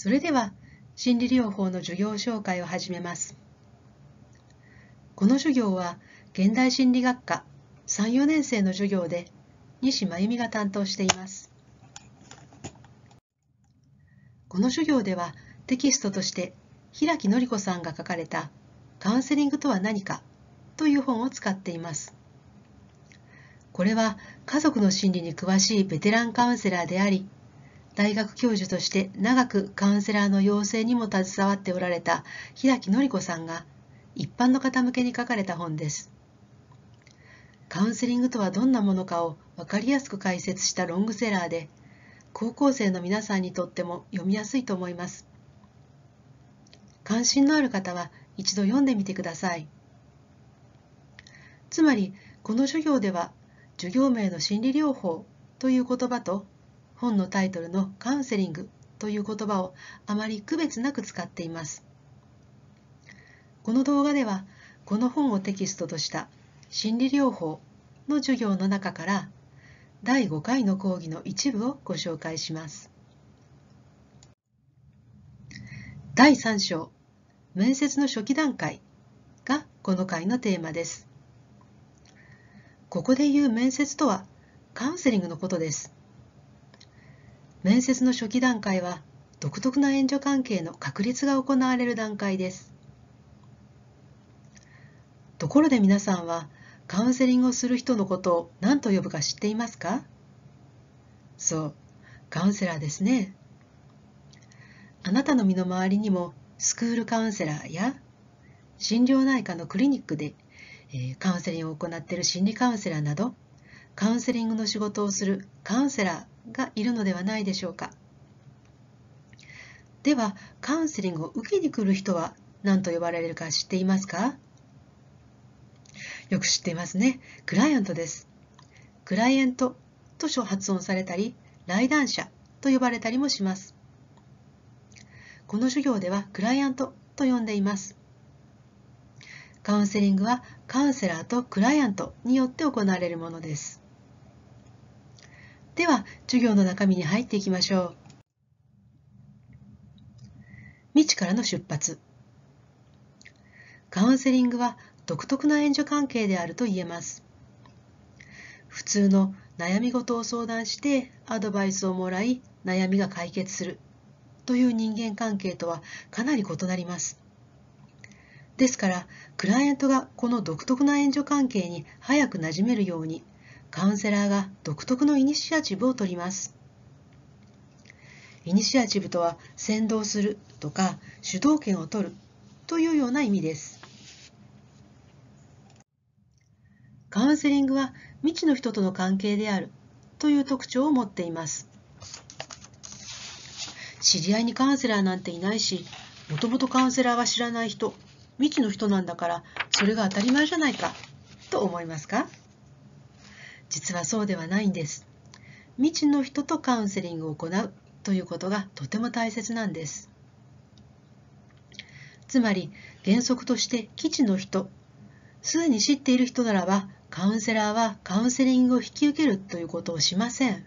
それでは心理療法の授業紹介を始めます。この授業は現代心理学科3、4年生の授業で西真由美が担当しています。この授業ではテキストとして平木紀子さんが書かれたカウンセリングとは何かという本を使っています。これは家族の心理に詳しいベテランカウンセラーであり、大学教授として長くカウンセラーの養成にも携わっておられた平木典子さんが一般の方向けに書かれた本です。カウンセリングとはどんなものかを分かりやすく解説したロングセラーで高校生の皆さんにとっても読みやすいと思います。関心のある方は一度読んでみてください。つまりこの授業では授業名の心理療法という言葉と本のタイトルのカウンセリングという言葉をあまり区別なく使っています。この動画では、この本をテキストとした心理療法の授業の中から第5回の講義の一部をご紹介します。第3章、面接の初期段階がこの回のテーマです。ここで言う面接とはカウンセリングのことです。面接の初期段階は独特な援助関係の確立が行われる段階ですところで皆さんはカウンセリングをする人のことを何と呼ぶか知っていますかそうカウンセラーですねあなたの身の回りにもスクールカウンセラーや心療内科のクリニックでカウンセリングを行っている心理カウンセラーなどカウンセリングの仕事をするカウンセラーがいるのではないでしょうか。では、カウンセリングを受けに来る人は何と呼ばれるか知っていますかよく知っていますね。クライアントです。クライアントと発音されたり、来談者と呼ばれたりもします。この授業ではクライアントと呼んでいます。カウンセリングはカウンセラーとクライアントによって行われるものです。では、授業の中身に入っていきましょう。未知からの出発。カウンセリングは独特な援助関係であると言えます。普通の悩み事を相談してアドバイスをもらい悩みが解決するという人間関係とはかなり異なります。ですから、クライアントがこの独特な援助関係に早く馴染めるように、カウンセラーが独特のイニシアチブを取ります。イニシアチブとは先導するとか主導権を取るというような意味です。カウンセリングは未知の人との関係であるという特徴を持っています。知り合いにカウンセラーなんていないし、もともとカウンセラーは知らない人、未知の人なんだから、それが当たり前じゃないかと思いますか実はそうではないんです。未知の人とカウンセリングを行うということがとても大切なんです。つまり原則として基地の人すでに知っている人ならばカウンセラーはカウンセリングを引き受けるということをしません。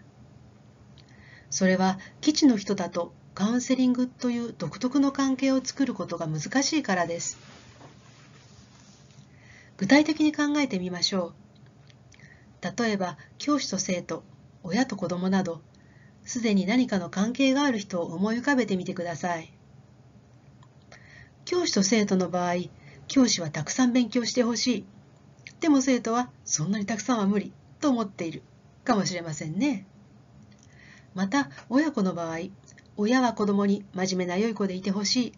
それは基地の人だとカウンセリングという独特の関係を作ることが難しいからです。具体的に考えてみましょう。例えば教師と生徒親と子どもなどすでに何かの関係がある人を思い浮かべてみてください教師と生徒の場合教師はたくさん勉強してほしいでも生徒はそんなにたくさんは無理と思っているかもしれませんねまた親子の場合親は子供に真面目な良い子でいてほしい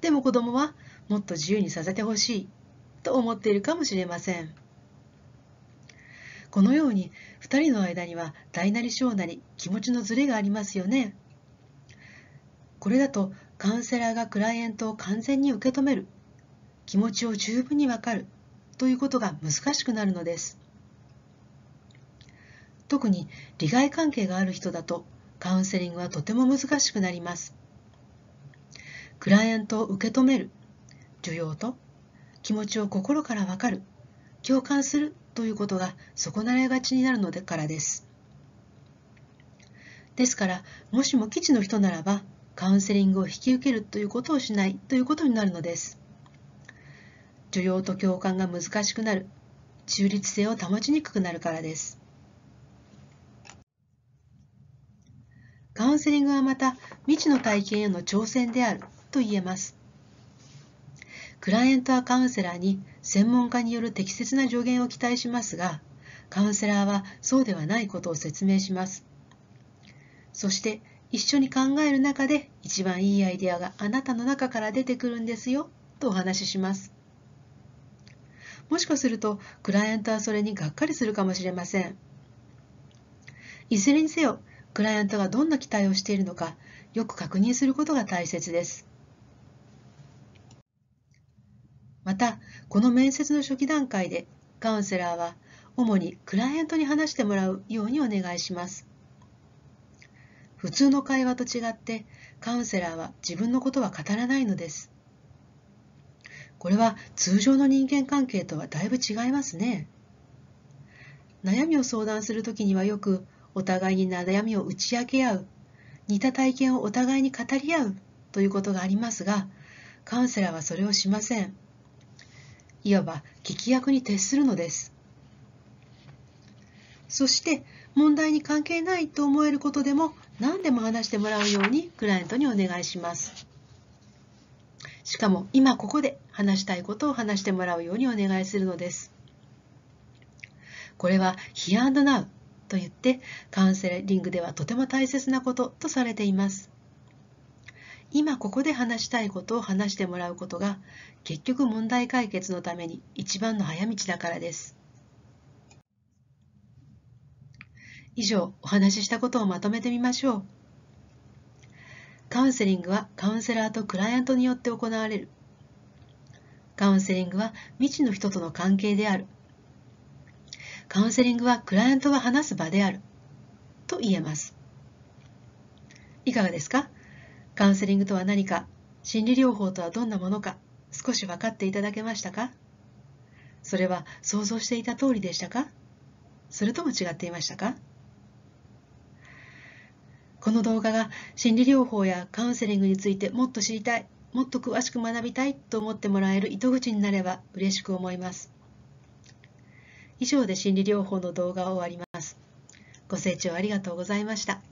でも子供はもっと自由にさせてほしいと思っているかもしれません。このように2人の間には大なり小なり気持ちのズレがありますよね。これだとカウンセラーがクライエントを完全に受け止める気持ちを十分にわかるということが難しくなるのです。特に利害関係がある人だとカウンセリングはとても難しくなります。クライエントを受け止める、需要と気持ちを心からわかる、共感するということが損なれがちになるのでからです。ですから、もしも基地の人ならば、カウンセリングを引き受けるということをしないということになるのです。需要と共感が難しくなる、中立性を保ちにくくなるからです。カウンセリングはまた未知の体験への挑戦であると言えます。クライアントはカウンセラーに専門家による適切な助言を期待しますが、カウンセラーはそうではないことを説明します。そして一緒に考える中で一番いいアイデアがあなたの中から出てくるんですよとお話しします。もしかするとクライアントはそれにがっかりするかもしれません。いずれにせよクライアントがどんな期待をしているのかよく確認することが大切です。またこの面接の初期段階でカウンセラーは主にクライアントに話してもらうようにお願いします普通の会話と違ってカウンセラーは自分のことは語らないのですこれは通常の人間関係とはだいぶ違いますね悩みを相談するときにはよくお互いに悩みを打ち明け合う似た体験をお互いに語り合うということがありますがカウンセラーはそれをしませんいわば聞き役に徹するのです。そして問題に関係ないと思えることでも何でも話してもらうようにクライアントにお願いします。しかも今ここで話したいことを話してもらうようにお願いするのです。これは Here and Now と言ってカウンセリングではとても大切なこととされています。今ここで話したいことを話してもらうことが結局問題解決のために一番の早道だからです。以上お話ししたことをまとめてみましょう。カウンセリングはカウンセラーとクライアントによって行われる。カウンセリングは未知の人との関係である。カウンセリングはクライアントが話す場である。と言えます。いかがですかカウンセリングとは何か、心理療法とはどんなものか、少し分かっていただけましたかそれは想像していた通りでしたかそれとも違っていましたかこの動画が心理療法やカウンセリングについてもっと知りたい、もっと詳しく学びたいと思ってもらえる糸口になれば嬉しく思います。以上で心理療法の動画を終わります。ご清聴ありがとうございました。